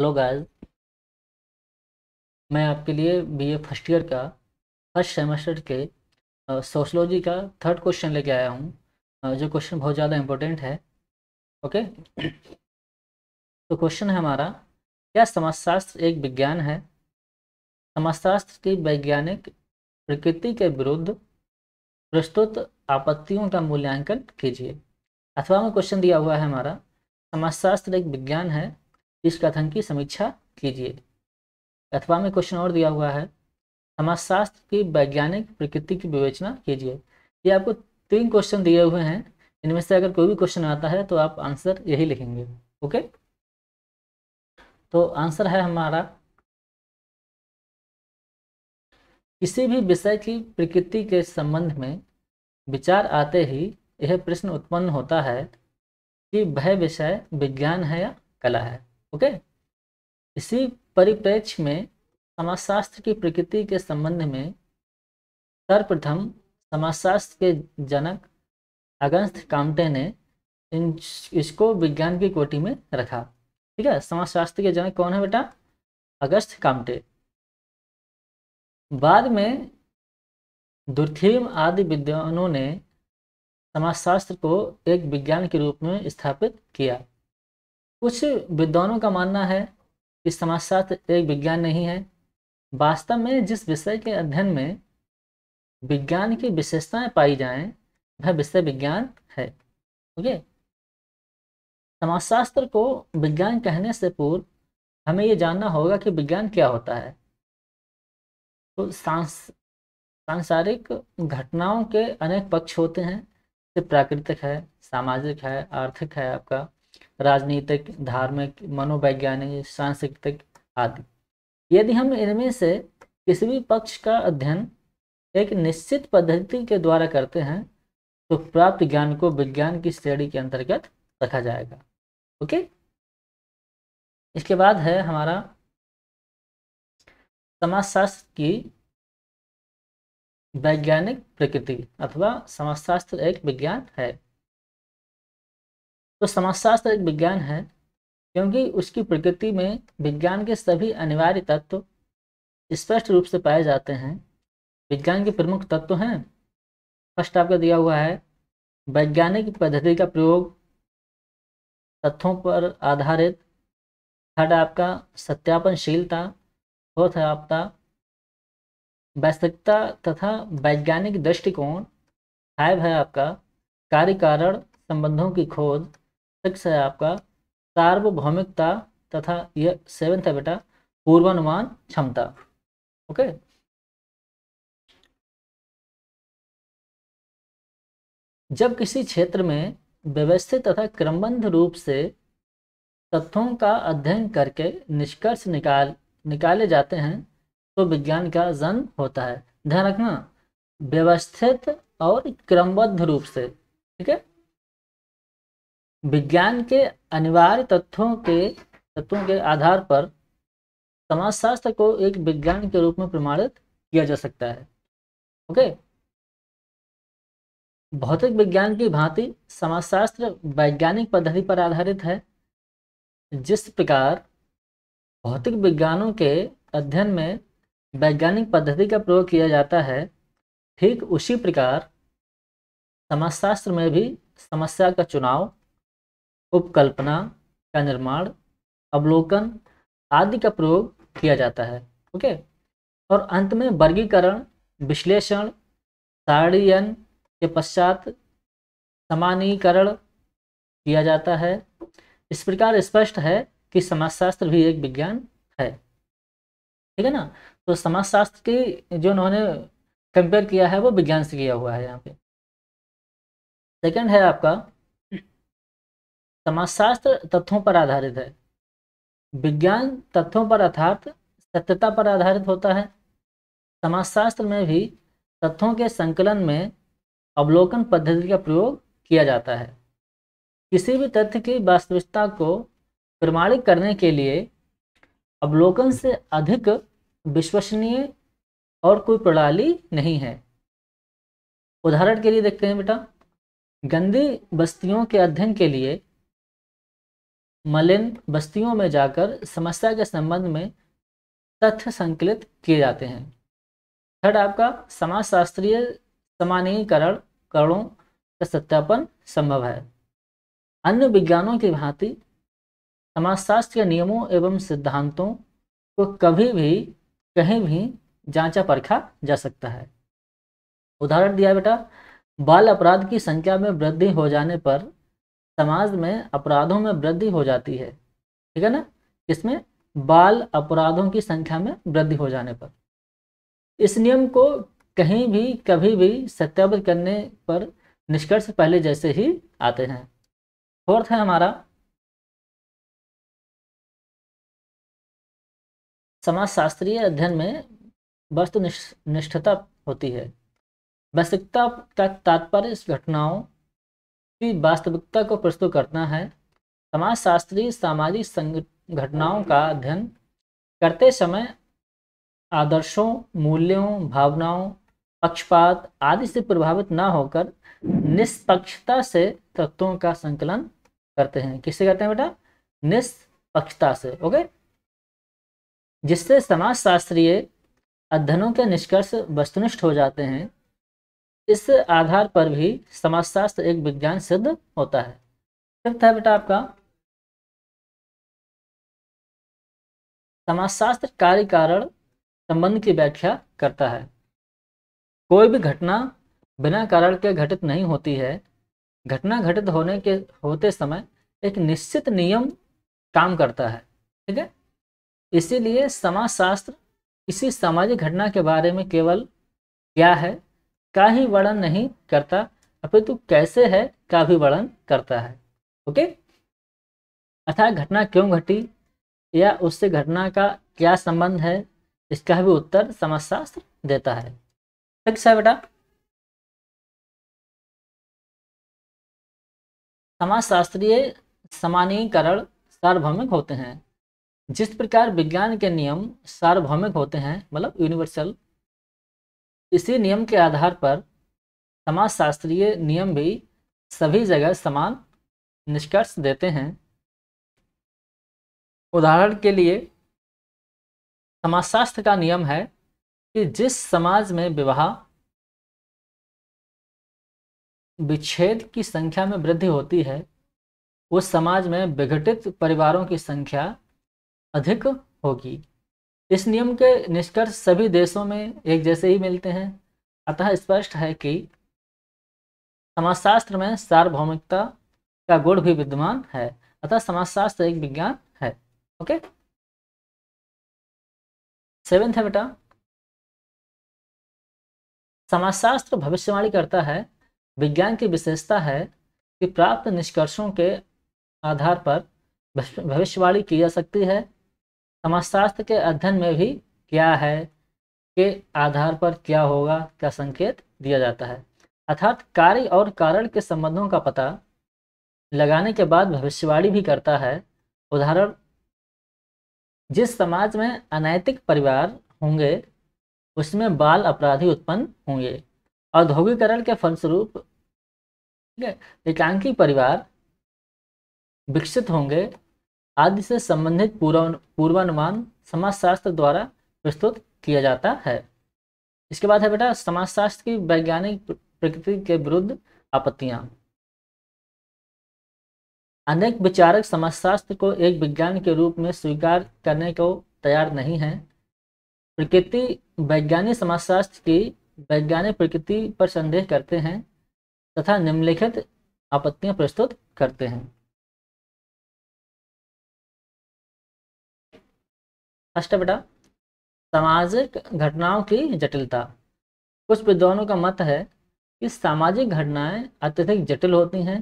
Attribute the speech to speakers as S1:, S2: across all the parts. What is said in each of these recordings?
S1: hello guys मैं आपके लिए बीए फर्स्ट ईयर का फर्स्ट सेमेस्टर के सोशलॉजी का थर्ड क्वेश्चन लेके आया
S2: हूँ जो क्वेश्चन बहुत ज़्यादा इम्पोर्टेंट है ओके तो क्वेश्चन है हमारा क्या समाजशास्त्र एक विज्ञान है समाजशास्त्र की वैज्ञानिक प्रकृति के विरुद्ध प्रस्तुत आपत्तियों का मूल्यांकन कीजिए अथवा में क्वेश्चन दिया हुआ है हमारा समाजशास्त्र एक विज्ञान है इस कथन की समीक्षा कीजिए अथवा में क्वेश्चन और दिया हुआ है समाजशास्त्र की वैज्ञानिक प्रकृति की विवेचना कीजिए ये आपको तीन क्वेश्चन दिए हुए हैं इनमें से अगर कोई भी क्वेश्चन आता है तो आप आंसर यही लिखेंगे ओके
S1: तो आंसर है हमारा किसी भी विषय की प्रकृति के संबंध में विचार आते
S2: ही यह प्रश्न उत्पन्न होता है कि वह विषय विज्ञान है या कला है ओके इसी परिप्रेक्ष्य में समाजशास्त्र की प्रकृति के संबंध में सर्वप्रथम समाजशास्त्र के जनक अगस्त कामटे ने इन इसको विज्ञान की कोटि में रखा ठीक है समाजशास्त्र के जनक कौन है बेटा अगस्त कामटे बाद में दुर्थीम आदि विद्वानों ने समाजशास्त्र को एक विज्ञान के रूप में स्थापित किया कुछ विद्वानों का मानना है कि समाजशास्त्र एक विज्ञान नहीं है वास्तव में जिस विषय के अध्ययन में विज्ञान की विशेषताएं पाई जाएं वह विषय विज्ञान है ओके समाजशास्त्र को विज्ञान कहने से पूर्व हमें ये जानना होगा कि विज्ञान क्या होता है तो सांस सांसारिक घटनाओं के अनेक पक्ष होते हैं जैसे प्राकृतिक है सामाजिक है आर्थिक है आपका राजनीतिक धार्मिक मनोवैज्ञानिक सांस्कृतिक आदि यदि हम इनमें से किसी भी पक्ष का अध्ययन एक निश्चित पद्धति के द्वारा करते हैं तो प्राप्त ज्ञान को विज्ञान की श्रेणी के अंतर्गत रखा जाएगा ओके
S1: इसके बाद है हमारा समाजशास्त्र की वैज्ञानिक प्रकृति अथवा समाजशास्त्र एक
S2: विज्ञान है तो समाजशास्त्र एक विज्ञान है क्योंकि उसकी प्रकृति में विज्ञान के सभी अनिवार्य तत्व स्पष्ट रूप से पाए जाते हैं विज्ञान के प्रमुख तत्व हैं फर्स्ट आपका दिया हुआ है वैज्ञानिक पद्धति का प्रयोग तथ्यों पर आधारित थर्ड आपका सत्यापनशीलता फोर्थ है आपका वैश्विकता तथा वैज्ञानिक दृष्टिकोण फाइव है आपका कार्यकारण संबंधों की खोज सिक्स है आपका सार्वभौमिकता
S1: तथा यह सेवेंथ है बेटा पूर्वानुमान क्षमता ओके जब किसी क्षेत्र में व्यवस्थित तथा क्रमबद्ध रूप से तथ्यों
S2: का अध्ययन करके निष्कर्ष निकाल निकाले जाते हैं तो विज्ञान का जन्म होता है ध्यान रखना व्यवस्थित और क्रमबद्ध रूप से ठीक है विज्ञान के अनिवार्य तथ्यों के तत्वों के आधार पर समाजशास्त्र को एक विज्ञान के रूप में प्रमाणित किया जा सकता है ओके भौतिक विज्ञान की भांति समाजशास्त्र वैज्ञानिक पद्धति पर आधारित है जिस प्रकार भौतिक विज्ञानों के अध्ययन में वैज्ञानिक पद्धति का प्रयोग किया जाता है ठीक उसी प्रकार समाजशास्त्र में भी समस्या का चुनाव उपकल्पना का निर्माण अवलोकन आदि का प्रयोग किया जाता है ओके और अंत में वर्गीकरण विश्लेषण सारणीयन के पश्चात समानीकरण किया जाता है इस प्रकार स्पष्ट है कि समाजशास्त्र भी एक विज्ञान है ठीक है ना तो समाजशास्त्र की जो उन्होंने कंपेयर किया है वो विज्ञान से किया हुआ है यहाँ पे सेकंड है आपका समाजशास्त्र तथ्यों पर आधारित है विज्ञान तथ्यों पर अर्थात सत्यता पर आधारित होता है समाजशास्त्र में भी तथ्यों के संकलन में अवलोकन पद्धति का प्रयोग किया जाता है किसी भी तथ्य की वास्तविकता को प्रमाणित करने के लिए अवलोकन से अधिक विश्वसनीय और कोई प्रणाली नहीं है उदाहरण के लिए देखते हैं बेटा गंदी बस्तियों के अध्ययन के लिए मलिन बस्तियों में जाकर समस्या के संबंध में तथ्य संकलित किए जाते हैं थर्ड आपका समाजशास्त्रीय समानीकरण करणों का सत्यापन संभव है अन्य विज्ञानों की भांति समाजशास्त्र के नियमों एवं सिद्धांतों को कभी भी कहीं भी जांचा परखा जा सकता है उदाहरण दिया बेटा बाल अपराध की संख्या में वृद्धि हो जाने पर समाज में अपराधों में वृद्धि हो जाती है ठीक है ना इसमें बाल अपराधों की संख्या में वृद्धि हो जाने पर इस नियम को कहीं भी कभी भी सत्यापित करने पर निष्कर्ष
S1: पहले जैसे ही आते हैं फोर्थ है हमारा समाजशास्त्रीय अध्ययन में
S2: वस्तुनिष्ठता निष्ठ, होती है वैश्विकता का तात्पर्य घटनाओं की वास्तविकता को प्रस्तुत करना है समाजशास्त्री सामाजिक संघटनाओं का अध्ययन करते समय आदर्शों मूल्यों भावनाओं पक्षपात आदि से प्रभावित ना होकर निष्पक्षता से तत्वों का संकलन करते हैं किससे कहते हैं बेटा निष्पक्षता से ओके जिससे समाजशास्त्रीय अध्ययनों के निष्कर्ष वस्तुनिष्ठ हो जाते हैं इस आधार पर भी समाजशास्त्र
S1: एक विज्ञान सिद्ध होता है फिफ्थ है बेटा आपका समाजशास्त्र कार्य कारण संबंध की व्याख्या
S2: करता है कोई भी घटना बिना कारण के घटित नहीं होती है घटना घटित होने के होते समय एक निश्चित नियम काम करता है ठीक है इसीलिए समाजशास्त्र किसी सामाजिक घटना के बारे में केवल क्या है का ही वर्णन नहीं करता अपितु कैसे है का भी वर्णन करता है ओके अर्थात घटना क्यों घटी या उससे घटना का क्या संबंध है इसका भी उत्तर समाजशास्त्र
S1: देता है ठीक है बेटा समाजशास्त्रीय समानीकरण सार्वभौमिक होते
S2: हैं जिस प्रकार विज्ञान के नियम सार्वभौमिक होते हैं मतलब यूनिवर्सल इसी नियम के आधार पर समाजशास्त्रीय नियम भी
S1: सभी जगह समान निष्कर्ष देते हैं उदाहरण के लिए समाजशास्त्र का नियम है कि जिस समाज में विवाह विच्छेद
S2: की संख्या में वृद्धि होती है उस समाज में विघटित परिवारों की संख्या अधिक होगी इस नियम के निष्कर्ष सभी देशों में एक जैसे ही मिलते हैं अतः स्पष्ट है कि समाजशास्त्र में सार्वभौमिकता का गुण भी विद्यमान है अतः समाजशास्त्र एक विज्ञान है
S1: ओके सेवेंथ है बेटा समाजशास्त्र भविष्यवाणी करता है विज्ञान की विशेषता
S2: है कि प्राप्त निष्कर्षों के आधार पर भविष्यवाणी की जा सकती है समाजशास्त्र के अध्ययन में भी क्या है के आधार पर क्या होगा क्या संकेत दिया जाता है अर्थात कार्य और कारण के संबंधों का पता लगाने के बाद भविष्यवाणी भी करता है उदाहरण जिस समाज में अनैतिक परिवार होंगे उसमें बाल अपराधी उत्पन्न होंगे औद्योगिकरण के फलस्वरूप
S1: ठीक है
S2: एकांकी परिवार विकसित होंगे आदि से संबंधित पूर्वानुमान समाजशास्त्र द्वारा प्रस्तुत किया जाता है इसके बाद है बेटा समाजशास्त्र की वैज्ञानिक प्रकृति के विरुद्ध आपत्तियां अनेक विचारक समाजशास्त्र को एक विज्ञान के रूप में स्वीकार करने को तैयार नहीं है प्रकृति वैज्ञानिक समाजशास्त्र की वैज्ञानिक प्रकृति पर संदेह करते हैं तथा निम्नलिखित
S1: आपत्तियां प्रस्तुत करते हैं अष्ट बेटा सामाजिक घटनाओं की
S2: जटिलता कुछ विद्वानों का मत है कि सामाजिक घटनाएं अत्यधिक जटिल होती हैं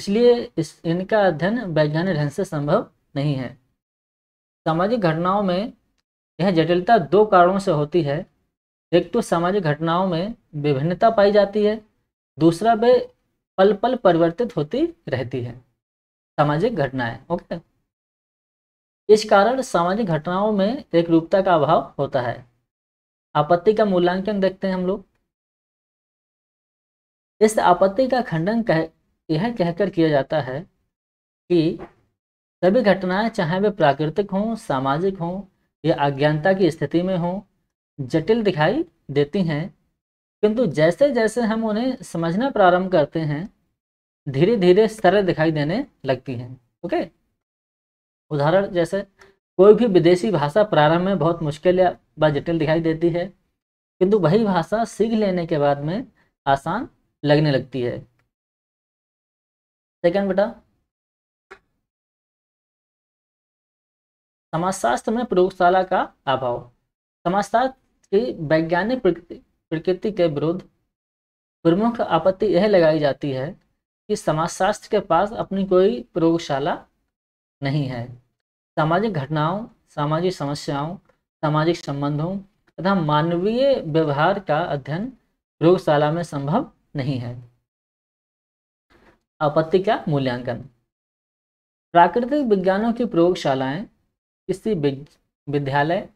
S2: इसलिए इस इनका अध्ययन वैज्ञानिक ढंग से संभव नहीं है सामाजिक घटनाओं में यह जटिलता दो कारणों से होती है एक तो सामाजिक घटनाओं में विभिन्नता पाई जाती है दूसरा वे पल पल परिवर्तित होती रहती है सामाजिक घटनाएं ओके इस कारण सामाजिक घटनाओं में एक रूपता का अभाव होता है आपत्ति का मूल्यांकन देखते हैं हम लोग इस आपत्ति का खंडन कह यह कहकर किया जाता है कि सभी घटनाएं चाहे वे प्राकृतिक हों सामाजिक हों या अज्ञानता की स्थिति में हों जटिल दिखाई देती हैं किंतु जैसे जैसे हम उन्हें समझना प्रारंभ करते हैं धीरे धीरे सरल दिखाई देने लगती हैं ओके उदाहरण जैसे कोई भी विदेशी भाषा प्रारंभ में बहुत मुश्किल या बा जटिल दिखाई देती है
S1: किंतु वही भाषा सीख लेने के बाद में आसान लगने लगती है सेकंड बेटा समाजशास्त्र में प्रयोगशाला का अभाव समाजशास्त्र की वैज्ञानिक
S2: प्रकृति के विरुद्ध प्रमुख आपत्ति यह लगाई जाती है कि समाजशास्त्र के पास अपनी कोई प्रयोगशाला नहीं है सामाजिक घटनाओं सामाजिक समस्याओं सामाजिक संबंधों तथा मानवीय व्यवहार का अध्ययन प्रयोगशाला में संभव नहीं है आपत्ति का मूल्यांकन प्राकृतिक विज्ञानों की प्रयोगशालाएं किसी विद्यालय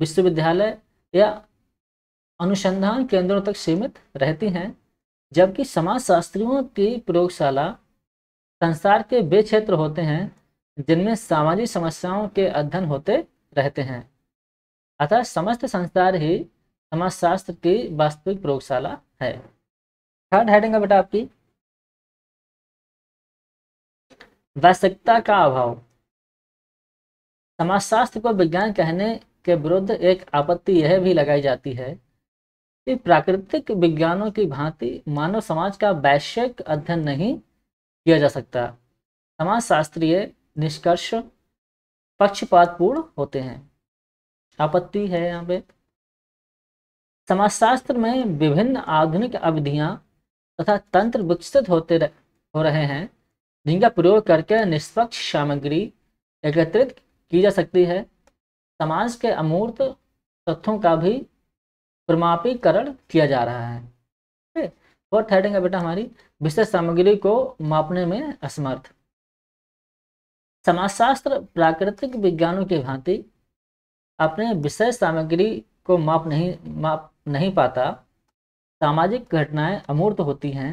S2: विश्वविद्यालय या अनुसंधान केंद्रों तक सीमित रहती हैं जबकि समाजशास्त्रियों की प्रयोगशाला संसार के वे क्षेत्र होते हैं जिनमें सामाजिक समस्याओं के अध्ययन होते रहते हैं अतः समस्त संसार ही
S1: समाजशास्त्र की वास्तविक प्रयोगशाला है थर्ड हेडिंग है बेटा आपकी वैश्विकता का अभाव समाजशास्त्र को विज्ञान कहने के विरुद्ध एक आपत्ति यह भी लगाई जाती
S2: है कि प्राकृतिक विज्ञानों की भांति मानव समाज का वैश्विक अध्ययन नहीं किया जा सकता समाजशास्त्रीय निष्कर्ष पक्षपातपूर्ण होते हैं आपत्ति है यहाँ पे समाजशास्त्र में विभिन्न आधुनिक अवधिया तथा तंत्र विकसित होते रह, हो रहे हैं जिनका प्रयोग करके निष्पक्ष सामग्री एकत्रित की जा सकती है समाज के अमूर्त तथ्यों का भी प्रमापीकरण किया जा रहा है और थर्ड है बेटा हमारी विशेष सामग्री को मापने में असमर्थ समाजशास्त्र प्राकृतिक विज्ञानों की भांति अपने विषय सामग्री को माप नहीं माप नहीं पाता सामाजिक घटनाएं अमूर्त होती हैं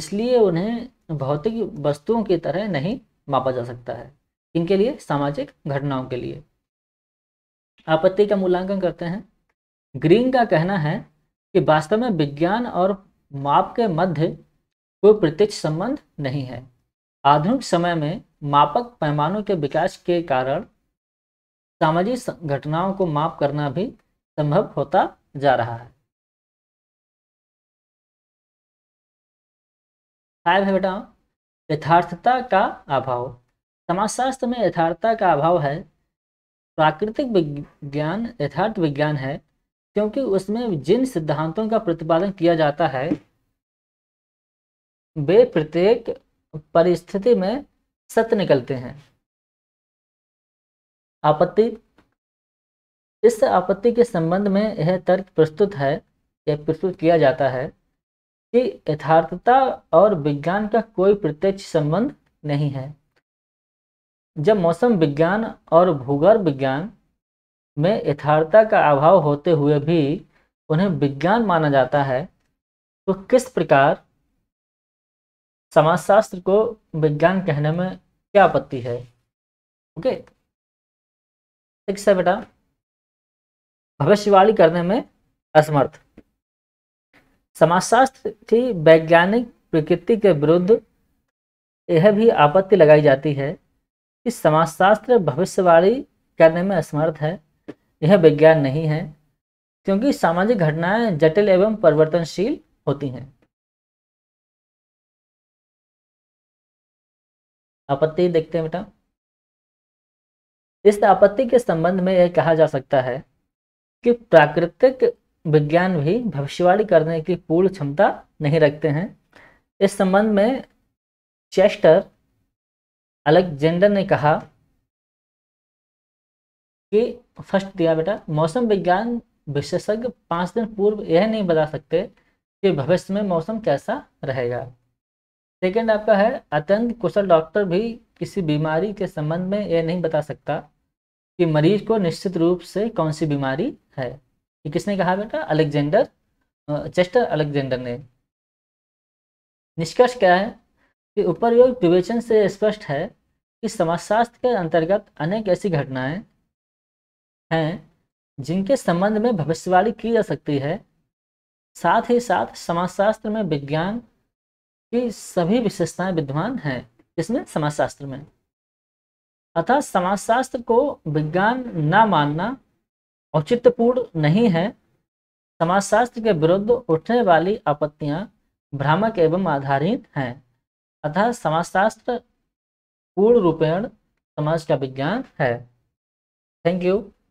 S2: इसलिए उन्हें भौतिक वस्तुओं की तरह नहीं मापा जा सकता है इनके लिए सामाजिक घटनाओं के लिए आपत्ति का मूल्यांकन करते हैं ग्रीन का कहना है कि वास्तव में विज्ञान और माप के मध्य कोई प्रत्यक्ष संबंध नहीं है आधुनिक समय में मापक पैमानों के विकास के
S1: कारण सामाजिक घटनाओं को माप करना भी संभव होता जा रहा है बेटा यथार्थता का अभाव समाजशास्त्र में यथार्थता
S2: का अभाव है प्राकृतिक विज्ञान यथार्थ विज्ञान है क्योंकि उसमें जिन सिद्धांतों का प्रतिपादन किया जाता है वे प्रत्येक परिस्थिति में सत्य निकलते हैं आपत्ति इस आपत्ति के संबंध में यह तर्क प्रस्तुत है या प्रस्तुत किया जाता है कि यथार्थता और विज्ञान का कोई प्रत्यक्ष संबंध नहीं है जब मौसम विज्ञान और भूगर्भ विज्ञान में यथार्थता का अभाव होते हुए भी उन्हें विज्ञान माना जाता है तो किस प्रकार
S1: समाजशास्त्र को विज्ञान कहने में क्या आपत्ति है ओके ठीक है बेटा भविष्यवाणी करने में
S2: असमर्थ समाजशास्त्र की वैज्ञानिक प्रकृति के विरुद्ध यह भी आपत्ति लगाई जाती है कि समाजशास्त्र भविष्यवाणी करने में असमर्थ है यह विज्ञान नहीं है क्योंकि
S1: सामाजिक घटनाएं जटिल एवं परिवर्तनशील होती हैं आपत्ति देखते हैं बेटा इस आपत्ति के संबंध में यह कहा जा सकता है कि प्राकृतिक
S2: विज्ञान भी भविष्यवाणी करने की पूर्ण क्षमता नहीं रखते हैं इस संबंध में चेस्टर अलेक्जेंडर ने कहा कि फर्स्ट दिया बेटा मौसम विज्ञान विशेषज्ञ पांच दिन पूर्व यह नहीं बता सकते कि भविष्य में मौसम कैसा रहेगा सेकेंड आपका है अत्यंत कुशल डॉक्टर भी किसी बीमारी के संबंध में यह नहीं बता सकता कि मरीज को निश्चित रूप से कौन सी बीमारी है ये किसने कहा बेटा अलेक्जेंडर चेस्टर अलेक्जेंडर ने निष्कर्ष क्या है कि उपरयोग विवेचन से स्पष्ट है कि समाजशास्त्र के अंतर्गत अनेक ऐसी घटनाएं हैं जिनके संबंध में भविष्यवाणी की जा सकती है साथ ही साथ समाजशास्त्र में विज्ञान कि सभी विशेषताएं विद्वान हैं इसमें समाजशास्त्र में अतः समाजशास्त्र को विज्ञान न मानना औचित्यपूर्ण नहीं है समाजशास्त्र के विरुद्ध उठने वाली आपत्तियां भ्रामक एवं आधारित हैं
S1: अतः समाजशास्त्र पूर्ण रूपेण समाज का विज्ञान है थैंक यू